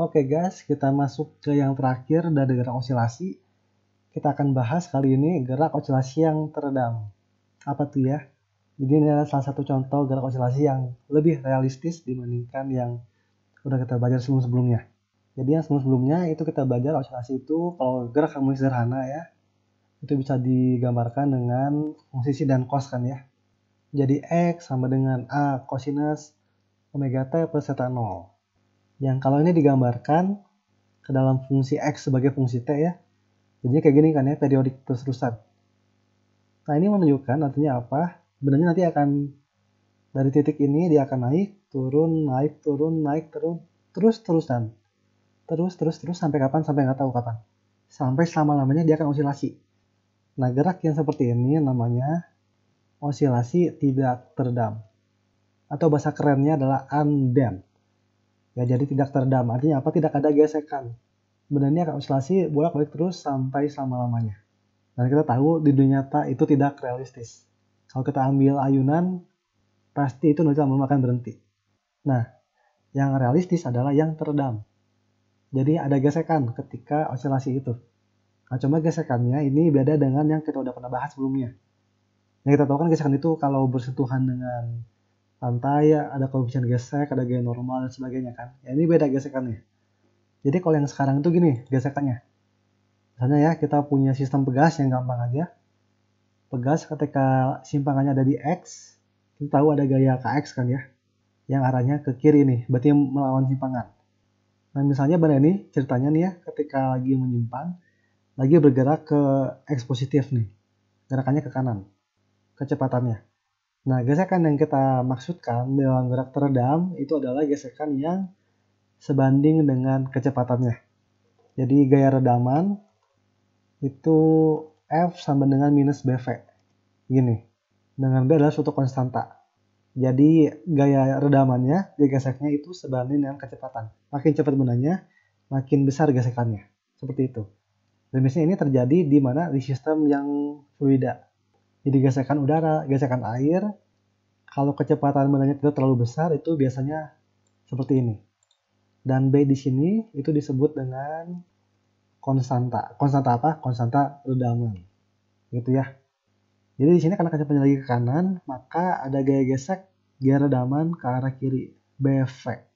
Oke guys, kita masuk ke yang terakhir dari gerak osilasi. Kita akan bahas kali ini gerak osilasi yang teredam. Apa tuh ya? Jadi ini adalah salah satu contoh gerak osilasi yang lebih realistis dibandingkan yang udah kita belajar sebelum-sebelumnya. Jadi yang sebelum-sebelumnya itu kita belajar osilasi itu kalau gerak harmonis sederhana ya, itu bisa digambarkan dengan fungsi dan cos kan ya. Jadi X sama dengan A cosinus omega t plus theta 0 yang kalau ini digambarkan ke dalam fungsi X sebagai fungsi T ya. Jadinya kayak gini kan ya, periodik terus-terusan. Nah ini menunjukkan artinya apa, sebenarnya nanti akan dari titik ini dia akan naik, turun, naik, turun, naik, turun, terus-terusan. Terus, terus, terus, sampai kapan, sampai nggak tahu kapan. Sampai selama-lamanya dia akan osilasi. Nah gerak yang seperti ini namanya osilasi tidak terdam. Atau bahasa kerennya adalah undamped ya jadi tidak teredam artinya apa tidak ada gesekan benarnya kalau oscilasi bolak-balik terus sampai selama-lamanya dan kita tahu di dunia nyata itu tidak realistis kalau kita ambil ayunan pasti itu nanti lama akan berhenti nah yang realistis adalah yang teredam jadi ada gesekan ketika oscilasi itu nah cuma gesekannya ini beda dengan yang kita udah pernah bahas sebelumnya yang kita tahu kan gesekan itu kalau bersentuhan dengan lantai, ya, ada koefisien gesek, ada gaya normal dan sebagainya kan. Ya, ini beda gesekannya. Jadi kalau yang sekarang itu gini gesekannya. Misalnya ya kita punya sistem pegas yang gampang aja. Pegas ketika simpangannya ada di X, kita tahu ada gaya KX kan ya. Yang arahnya ke kiri nih, berarti melawan simpangan. Nah misalnya benar ini ceritanya nih ya ketika lagi menyimpang, lagi bergerak ke X positif nih. Gerakannya ke kanan, kecepatannya. Nah, gesekan yang kita maksudkan dalam gerak teredam itu adalah gesekan yang sebanding dengan kecepatannya. Jadi gaya redaman itu F sama dengan minus BV. Gini, dengan B adalah suatu konstanta. Jadi gaya redamannya, geseknya itu sebanding dengan kecepatan. Makin cepat benarnya, makin besar gesekannya. Seperti itu. Dan biasanya ini terjadi di mana di sistem yang fluida jadi gesekan udara, gesekan air. Kalau kecepatan bendanya tidak terlalu besar itu biasanya seperti ini. Dan B di sini itu disebut dengan konstanta. Konstanta apa? Konstanta redaman. Gitu ya. Jadi di sini karena kecepatannya lagi ke kanan, maka ada gaya gesek gaya redaman ke arah kiri. Befek.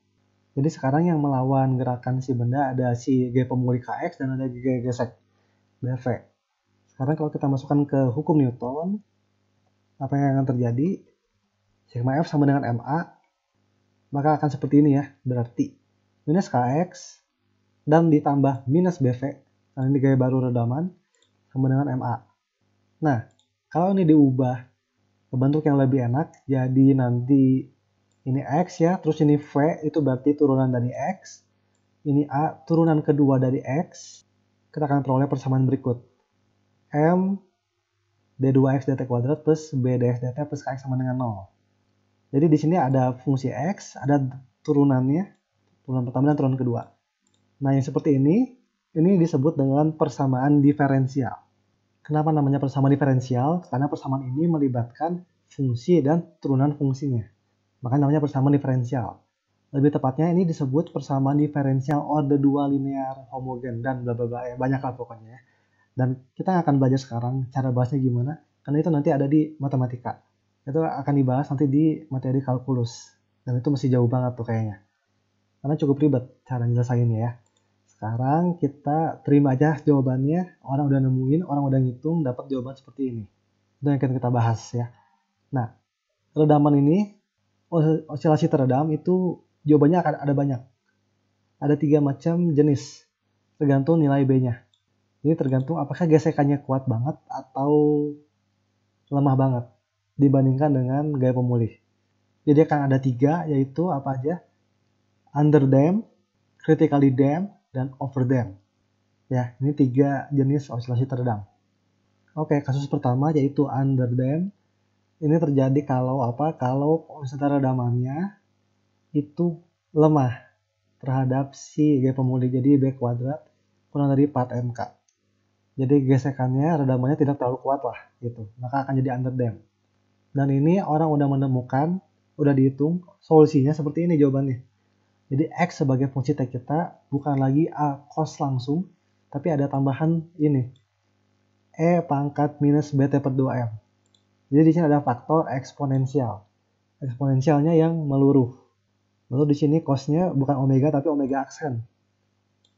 Jadi sekarang yang melawan gerakan si benda ada si gaya pemulih KX dan ada gaya gesek. BV. Karena kalau kita masukkan ke hukum Newton, apa yang akan terjadi? Sigma F sama dengan MA, maka akan seperti ini ya, berarti minus KX dan ditambah minus BV, karena ini gaya baru redaman, sama dengan MA. Nah, kalau ini diubah ke bentuk yang lebih enak, jadi nanti ini X ya, terus ini V itu berarti turunan dari X, ini A turunan kedua dari X, kita akan peroleh persamaan berikut. M D2 X DT kuadrat plus B DX DT plus KX sama dengan 0. Jadi di sini ada fungsi X, ada turunannya, turunan pertama dan turunan kedua. Nah yang seperti ini, ini disebut dengan persamaan diferensial. Kenapa namanya persamaan diferensial? Karena persamaan ini melibatkan fungsi dan turunan fungsinya. Maka namanya persamaan diferensial. Lebih tepatnya ini disebut persamaan diferensial order dua linear homogen dan bla bla bla ya, banyak banyaklah pokoknya ya dan kita akan belajar sekarang cara bahasnya gimana karena itu nanti ada di matematika itu akan dibahas nanti di materi kalkulus dan itu masih jauh banget tuh kayaknya karena cukup ribet cara nyelesainnya ya sekarang kita terima aja jawabannya orang udah nemuin orang udah ngitung dapat jawaban seperti ini itu yang akan kita bahas ya nah redaman ini osilasi teredam itu jawabannya akan ada banyak ada tiga macam jenis tergantung nilai B-nya ini tergantung apakah gesekannya kuat banget atau lemah banget dibandingkan dengan gaya pemulih. Jadi akan ada tiga yaitu apa aja? Under dam, critically dam, dan over dam. Ya, ini tiga jenis osilasi teredam. Oke, kasus pertama yaitu under dam. Ini terjadi kalau apa? Kalau konsentrasi redamannya itu lemah terhadap si gaya pemulih. Jadi B kuadrat kurang dari 4 MK. Jadi gesekannya, redamannya tidak terlalu kuat lah gitu. Maka akan jadi underdamp. Dan ini orang udah menemukan, udah dihitung solusinya seperti ini jawabannya. Jadi X sebagai fungsi T kita bukan lagi A cos langsung, tapi ada tambahan ini. E pangkat minus BT per 2M. Jadi di sini ada faktor eksponensial. Eksponensialnya yang meluruh. Lalu di sini cosnya bukan omega tapi omega aksen.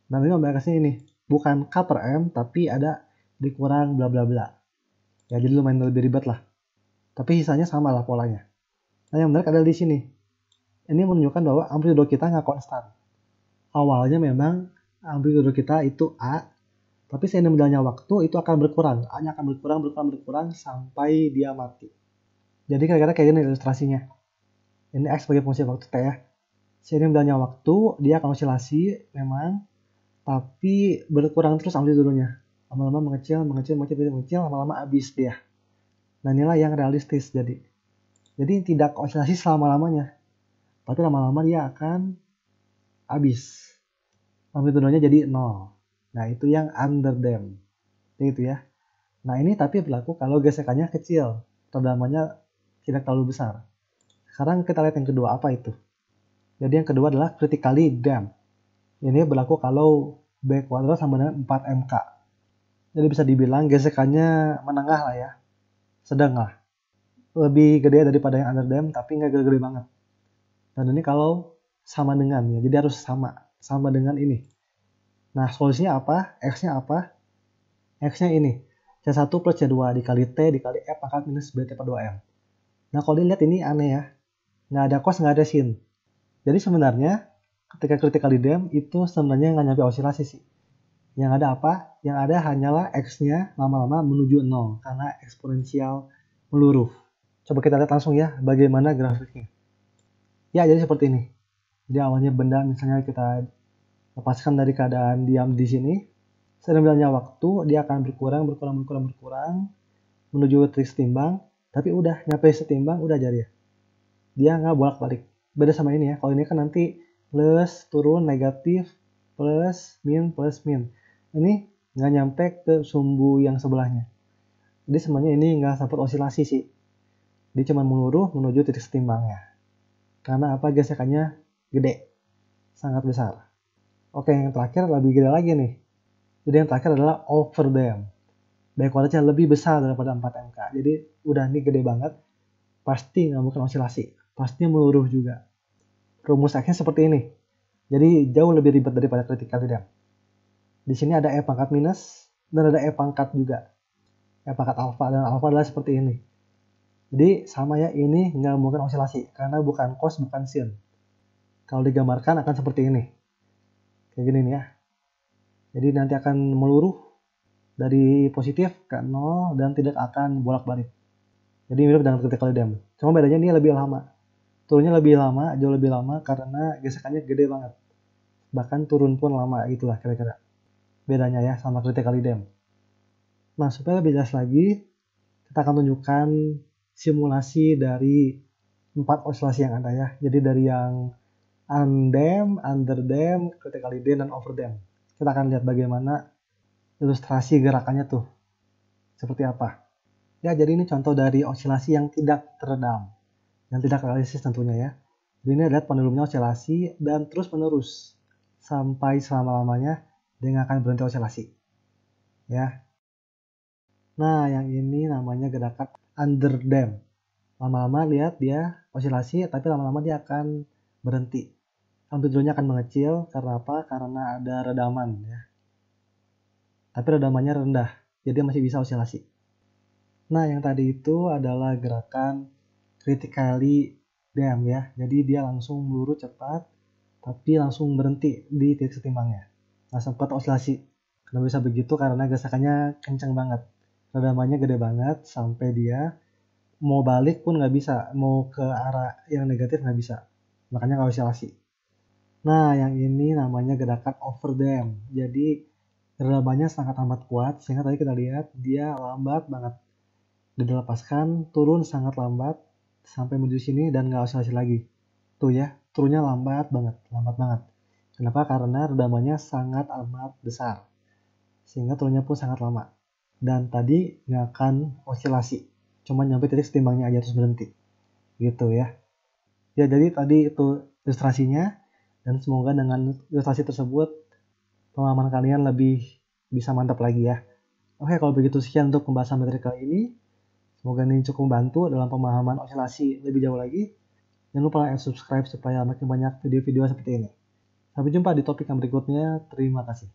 Nah ini omega aksen ini bukan K per M tapi ada dikurang bla bla bla. Ya jadi lumayan lebih ribet lah. Tapi sisanya sama lah polanya. Nah yang menarik adalah di sini. Ini menunjukkan bahwa amplitudo kita nggak konstan. Awalnya memang amplitudo kita itu A, tapi seiring berjalannya waktu itu akan berkurang. A-nya akan berkurang, berkurang, berkurang sampai dia mati. Jadi kira-kira kayak gini ilustrasinya. Ini X sebagai fungsi waktu T ya. Seiring berjalannya waktu, dia akan osilasi memang tapi berkurang terus amplitudonya lama-lama mengecil mengecil mengecil mengecil mengecil lama-lama habis dia nah inilah yang realistis jadi jadi tidak oscilasi selama-lamanya tapi lama-lama dia akan habis amplitudonya jadi nol nah itu yang under dam itu ya nah ini tapi berlaku kalau gesekannya kecil terdamanya tidak terlalu besar sekarang kita lihat yang kedua apa itu jadi yang kedua adalah critically dam ini berlaku kalau B kuadrat sama dengan 4 MK. Jadi bisa dibilang gesekannya menengah lah ya. Sedang lah. Lebih gede daripada yang under dam, tapi nggak gede-gede banget. Dan ini kalau sama dengan ya. Jadi harus sama. Sama dengan ini. Nah solusinya apa? X-nya apa? X-nya ini. C1 plus C2 dikali T dikali F pangkat minus BT per 2M. Nah kalau dilihat ini aneh ya. Nggak ada cos, nggak ada sin. Jadi sebenarnya ketika critical idem itu sebenarnya nggak nyampe osilasi sih. Yang ada apa? Yang ada hanyalah x-nya lama-lama menuju 0 karena eksponensial meluruh. Coba kita lihat langsung ya bagaimana grafiknya. Ya, jadi seperti ini. Jadi awalnya benda misalnya kita lepaskan dari keadaan diam di sini. sebenarnya waktu dia akan berkurang, berkurang, berkurang, berkurang menuju trik setimbang. Tapi udah nyampe setimbang udah jadi ya. Dia nggak bolak-balik. Beda sama ini ya. Kalau ini kan nanti plus turun negatif plus min plus min ini nggak nyampe ke sumbu yang sebelahnya jadi sebenarnya ini nggak sempat osilasi sih dia cuma meluruh menuju titik setimbangnya karena apa gesekannya gede sangat besar oke yang terakhir lebih gede lagi nih jadi yang terakhir adalah baik backwardnya lebih besar daripada 4 MK jadi udah ini gede banget pasti nggak mungkin osilasi pasti meluruh juga rumus X-nya seperti ini. Jadi jauh lebih ribet daripada critical tidak. Di sini ada E pangkat minus dan ada E pangkat juga. E pangkat alfa dan alfa adalah seperti ini. Jadi sama ya ini nggak mungkin osilasi karena bukan cos bukan sin. Kalau digambarkan akan seperti ini. Kayak gini nih ya. Jadi nanti akan meluruh dari positif ke nol dan tidak akan bolak-balik. Jadi mirip dengan critical idem. Cuma bedanya ini lebih lama turunnya lebih lama jauh lebih lama karena gesekannya gede banget bahkan turun pun lama itulah kira-kira bedanya ya sama critical idem nah supaya lebih jelas lagi kita akan tunjukkan simulasi dari empat osilasi yang ada ya jadi dari yang undam, underdam, critical idem, dan overdam kita akan lihat bagaimana ilustrasi gerakannya tuh seperti apa. Ya, jadi ini contoh dari osilasi yang tidak teredam yang tidak realistis tentunya ya. Jadi ini adalah pendulumnya osilasi dan terus menerus sampai selama-lamanya dia akan berhenti osilasi. Ya. Nah, yang ini namanya gerakan underdamp. Lama-lama lihat dia osilasi, tapi lama-lama dia akan berhenti. Amplitudonya akan mengecil karena apa? Karena ada redaman ya. Tapi redamannya rendah, jadi masih bisa osilasi. Nah, yang tadi itu adalah gerakan critically dam ya. Jadi dia langsung meluru cepat tapi langsung berhenti di titik setimbangnya. Nah sempat osilasi. Kenapa bisa begitu? Karena gesekannya kencang banget. Redamannya gede banget sampai dia mau balik pun nggak bisa. Mau ke arah yang negatif nggak bisa. Makanya nggak osilasi. Nah yang ini namanya gerakan overdam. Jadi redamannya sangat amat kuat. Sehingga tadi kita lihat dia lambat banget. Dilepaskan turun sangat lambat sampai menuju sini dan nggak oscilasi lagi. Tuh ya, turunnya lambat banget, lambat banget. Kenapa? Karena redamannya sangat amat besar. Sehingga turunnya pun sangat lama. Dan tadi nggak akan osilasi, Cuma nyampe titik setimbangnya aja terus berhenti. Gitu ya. Ya jadi tadi itu ilustrasinya. Dan semoga dengan ilustrasi tersebut pemahaman kalian lebih bisa mantap lagi ya. Oke kalau begitu sekian untuk pembahasan materi kali ini. Semoga ini cukup membantu dalam pemahaman osilasi lebih jauh lagi. Jangan lupa like and subscribe supaya makin banyak video-video seperti ini. Sampai jumpa di topik yang berikutnya. Terima kasih.